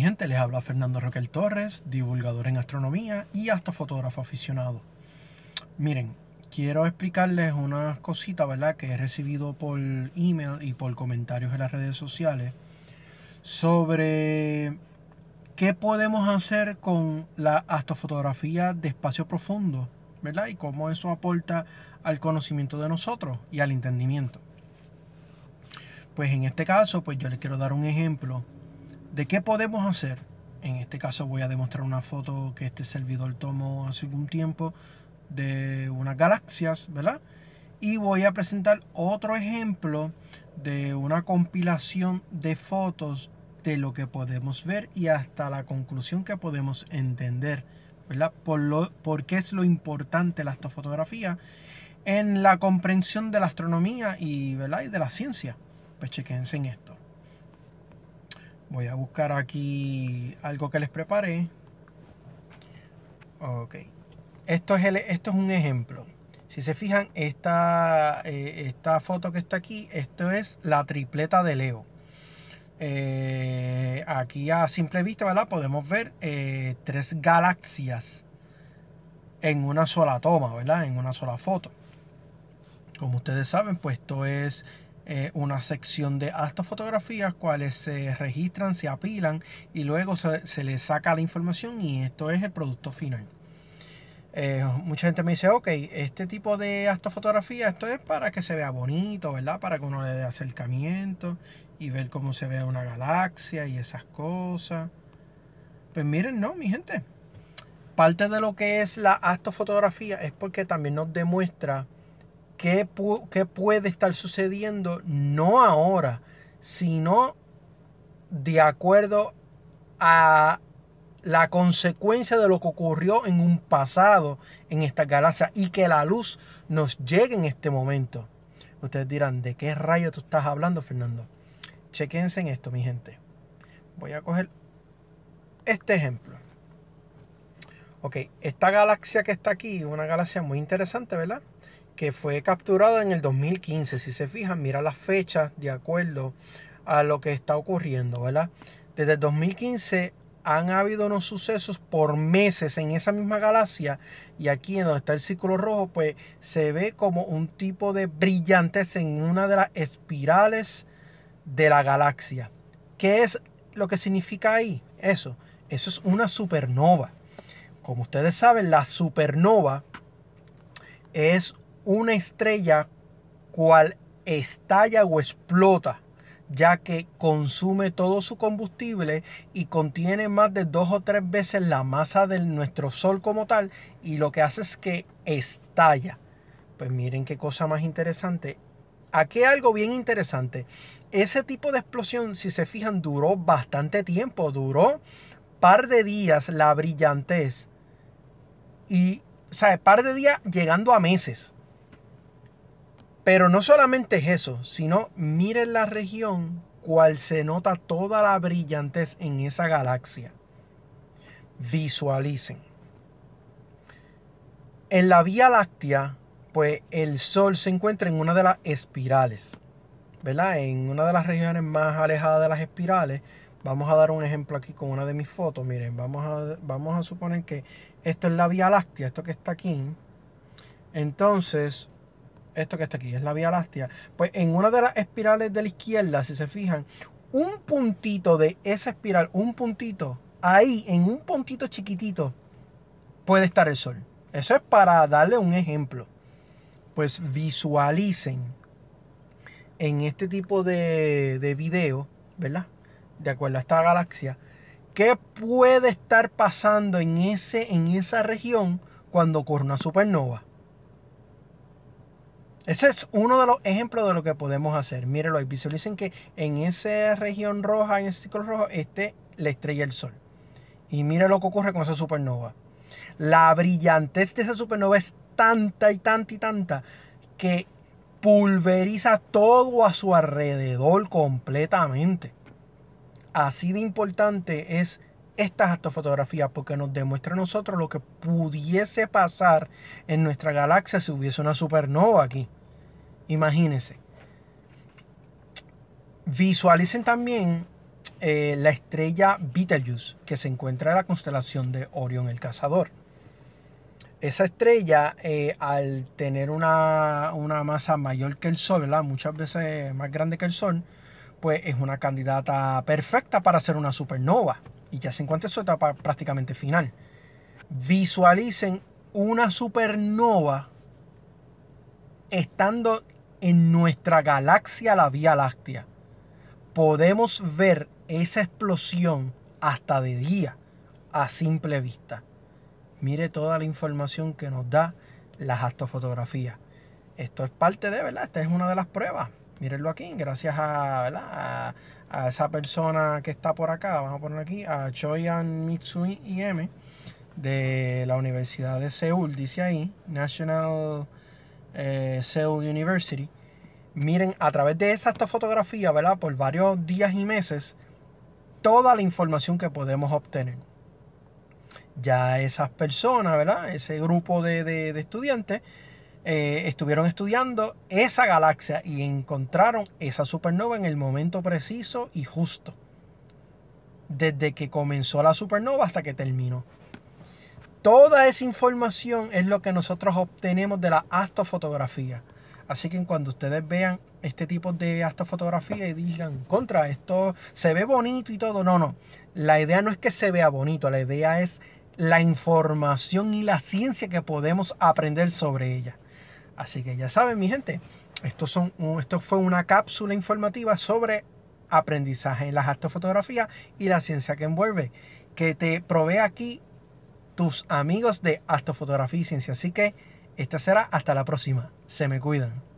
gente, les habla Fernando Roquel Torres, divulgador en astronomía y hasta fotógrafo aficionado. Miren, quiero explicarles unas cositas, ¿verdad?, que he recibido por email y por comentarios en las redes sociales sobre qué podemos hacer con la astrofotografía de espacio profundo, ¿verdad? Y cómo eso aporta al conocimiento de nosotros y al entendimiento. Pues en este caso, pues yo les quiero dar un ejemplo de qué podemos hacer. En este caso voy a demostrar una foto que este servidor tomó hace algún tiempo de unas galaxias, ¿verdad? Y voy a presentar otro ejemplo de una compilación de fotos de lo que podemos ver y hasta la conclusión que podemos entender, ¿verdad? Por, lo, qué es lo importante la astrofotografía en la comprensión de la astronomía y, ¿verdad? y de la ciencia. Pues chequense en esto. Voy a buscar aquí algo que les preparé. Ok. Esto es, esto es un ejemplo. Si se fijan, esta, eh, esta foto que está aquí, esto es la tripleta de Leo. Eh, aquí a simple vista, ¿verdad? Podemos ver eh, tres galaxias en una sola toma, ¿verdad? En una sola foto. Como ustedes saben, pues esto es eh, una sección de astrofotografías cuales se registran, se apilan y luego se, le les saca la información y esto es el producto final. Eh, mucha gente me dice, ok, este tipo de astrofotografía, esto es para que se vea bonito, ¿verdad? Para que uno le dé acercamiento y ver cómo se ve una galaxia y esas cosas. Pues miren, no, mi gente. Parte de lo que es la astrofotografía es porque también nos demuestra qué, puede estar sucediendo, no ahora, sino de acuerdo a la consecuencia de lo que ocurrió en un pasado en esta galaxia y que la luz nos llegue en este momento. Ustedes dirán, ¿de qué rayo tú estás hablando, Fernando? Chequense en esto, mi gente. Voy a coger este ejemplo. Ok, esta galaxia que está aquí, una galaxia muy interesante, ¿verdad? que fue capturada en el 2015. Si se fijan, mira la fecha de acuerdo a lo que está ocurriendo, ¿verdad? Desde 2015 han habido unos sucesos por meses en esa misma galaxia y aquí en donde está el círculo rojo pues se ve como un tipo de brillantes en una de las espirales de la galaxia. ¿Qué es lo que significa ahí? Eso, eso es una supernova. Como ustedes saben, la supernova es una estrella cual estalla o explota, ya que consume todo su combustible y contiene más de dos o tres veces la masa de nuestro Sol como tal, y lo que hace es que estalla. Pues miren qué cosa más interesante. Aquí algo bien interesante. Ese tipo de explosión, si se fijan, duró bastante tiempo, duró par de días la brillantez. Y, o sea, par de días llegando a meses. Pero no solamente es eso, sino miren la región cual se nota toda la brillantez en esa galaxia. Visualicen. En la Vía Láctea, pues el Sol se encuentra en una de las espirales, ¿verdad? En una de las regiones más alejadas de las espirales. Vamos a dar un ejemplo aquí con una de mis fotos. Miren, vamos a, vamos a suponer que esto es la Vía Láctea, esto que está aquí. Entonces, esto que está aquí, es la Vía Láctea, pues en una de las espirales de la izquierda, si se fijan, un puntito de esa espiral, un puntito, ahí, en un puntito chiquitito, puede estar el Sol. Eso es para darle un ejemplo. Pues visualicen en este tipo de, de video, ¿verdad? De acuerdo a esta galaxia, qué puede estar pasando en, ese, en esa región cuando ocurre una supernova. Ese es uno de los ejemplos de lo que podemos hacer. Mírenlo ahí. Visualicen que en esa región roja, en ese ciclo rojo, esté la estrella del Sol. Y miren lo que ocurre con esa supernova. La brillantez de esa supernova es tanta y tanta y tanta que pulveriza todo a su alrededor completamente. Así de importante es estas astrofotografías porque nos demuestra a nosotros lo que pudiese pasar en nuestra galaxia si hubiese una supernova aquí. Imagínense. Visualicen también eh, la estrella Betelgeuse que se encuentra en la constelación de Orión el Cazador. Esa estrella, eh, al tener una, una, masa mayor que el Sol, ¿verdad? muchas veces más grande que el Sol, pues es una candidata perfecta para ser una supernova y ya se encuentra su etapa prácticamente final. Visualicen una supernova estando en nuestra galaxia, la Vía Láctea. Podemos ver esa explosión hasta de día, a simple vista. Mire toda la información que nos da las astrofotografías. Esto es parte de, ¿verdad? Esta es una de las pruebas. Mírenlo aquí, gracias a, a esa persona que está por acá, vamos a poner aquí, a Choyan Mitsui IM de la Universidad de Seúl, dice ahí, National eh, Seoul University. Miren, a través de esa esta fotografía, ¿verdad? Por varios días y meses, toda la información que podemos obtener. Ya esas personas, ¿verdad? Ese grupo de estudiantes eh, estuvieron estudiando esa galaxia y encontraron esa supernova en el momento preciso y justo. Desde que comenzó la supernova hasta que terminó. Toda esa información es lo que nosotros obtenemos de la astrofotografía. Así que cuando ustedes vean este tipo de astrofotografía y digan, contra, esto se ve bonito y todo. No, no. La idea no es que se vea bonito, la idea es la información y la ciencia que podemos aprender sobre ella. Así que ya saben, mi gente, esto, son, esto fue una cápsula informativa sobre aprendizaje en las astrofotografías y la ciencia que envuelve, que te provee aquí tus amigos de astrofotografía y ciencia. Así que esta será hasta la próxima. Se me cuidan.